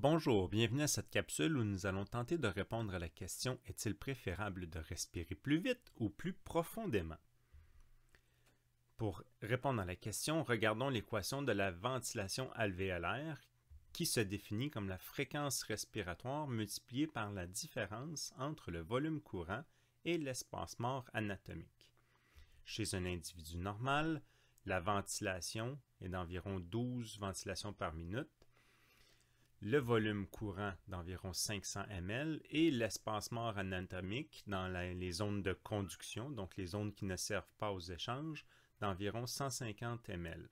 Bonjour, bienvenue à cette capsule où nous allons tenter de répondre à la question est-il préférable de respirer plus vite ou plus profondément Pour répondre à la question, regardons l'équation de la ventilation alvéolaire qui se définit comme la fréquence respiratoire multipliée par la différence entre le volume courant et l'espace mort anatomique. Chez un individu normal, la ventilation est d'environ 12 ventilations par minute le volume courant d'environ 500 ml et l'espace mort anatomique dans les zones de conduction, donc les zones qui ne servent pas aux échanges, d'environ 150 ml.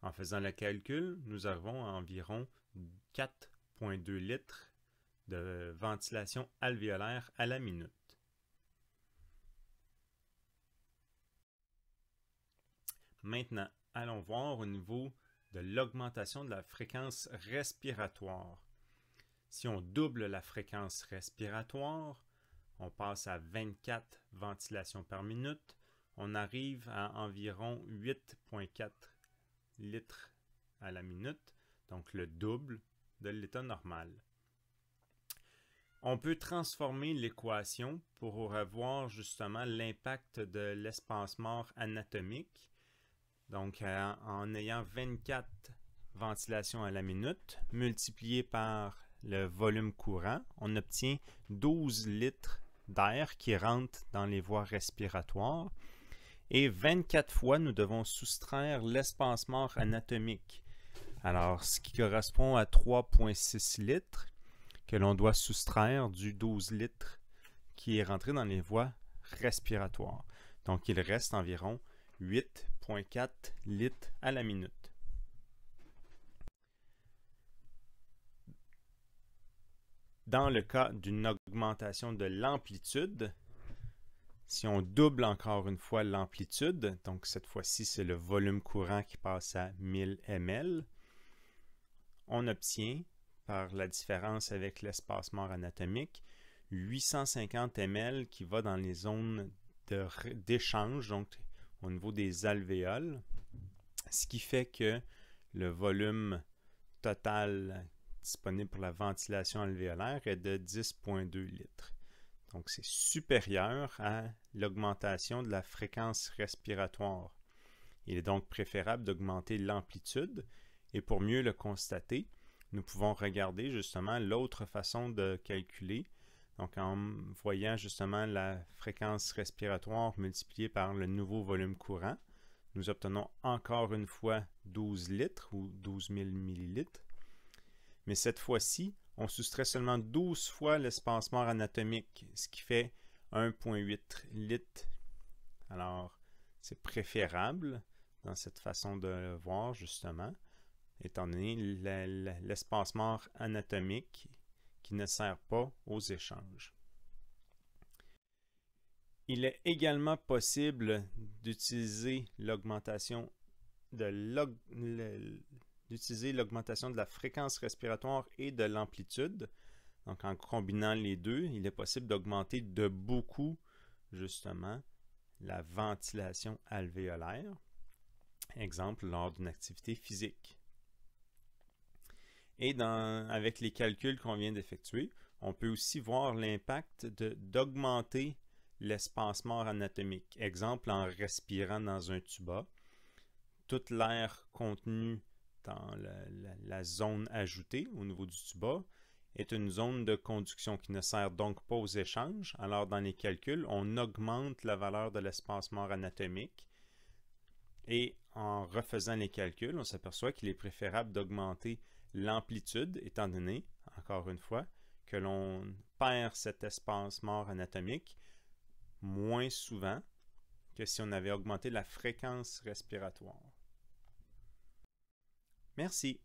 En faisant le calcul, nous avons environ 4,2 litres de ventilation alvéolaire à la minute. Maintenant, allons voir au niveau l'augmentation de la fréquence respiratoire. Si on double la fréquence respiratoire, on passe à 24 ventilations par minute, on arrive à environ 8,4 litres à la minute, donc le double de l'état normal. On peut transformer l'équation pour revoir justement l'impact de l'espace mort anatomique donc, euh, en ayant 24 ventilations à la minute, multiplié par le volume courant, on obtient 12 litres d'air qui rentre dans les voies respiratoires. Et 24 fois, nous devons soustraire l'espace mort anatomique. Alors, ce qui correspond à 3,6 litres que l'on doit soustraire du 12 litres qui est rentré dans les voies respiratoires. Donc, il reste environ 8 litres à la minute. Dans le cas d'une augmentation de l'amplitude, si on double encore une fois l'amplitude, donc cette fois-ci c'est le volume courant qui passe à 1000 ml, on obtient, par la différence avec l'espacement anatomique, 850 ml qui va dans les zones d'échange, donc au niveau des alvéoles, ce qui fait que le volume total disponible pour la ventilation alvéolaire est de 10,2 litres. Donc c'est supérieur à l'augmentation de la fréquence respiratoire. Il est donc préférable d'augmenter l'amplitude et pour mieux le constater, nous pouvons regarder justement l'autre façon de calculer donc, en voyant justement la fréquence respiratoire multipliée par le nouveau volume courant, nous obtenons encore une fois 12 litres ou 12 000 millilitres. Mais cette fois-ci, on soustrait seulement 12 fois l'espace mort anatomique, ce qui fait 1,8 litres. Alors, c'est préférable dans cette façon de le voir, justement, étant donné l'espace mort anatomique qui ne sert pas aux échanges. Il est également possible d'utiliser l'augmentation de d'utiliser l'augmentation de la fréquence respiratoire et de l'amplitude. Donc en combinant les deux, il est possible d'augmenter de beaucoup justement la ventilation alvéolaire. Exemple lors d'une activité physique. Et avec les calculs qu'on vient d'effectuer, on peut aussi voir l'impact d'augmenter l'espace mort anatomique. Exemple, en respirant dans un tuba, toute l'air contenu dans la, la, zone ajoutée au niveau du tuba est une zone de conduction qui ne sert donc pas aux échanges. Alors, dans les calculs, on augmente la valeur de l'espace mort anatomique et en refaisant les calculs, on s'aperçoit qu'il est préférable d'augmenter l'amplitude, étant donné, encore une fois, que l'on perd cet espace mort anatomique moins souvent que si on avait augmenté la fréquence respiratoire. Merci.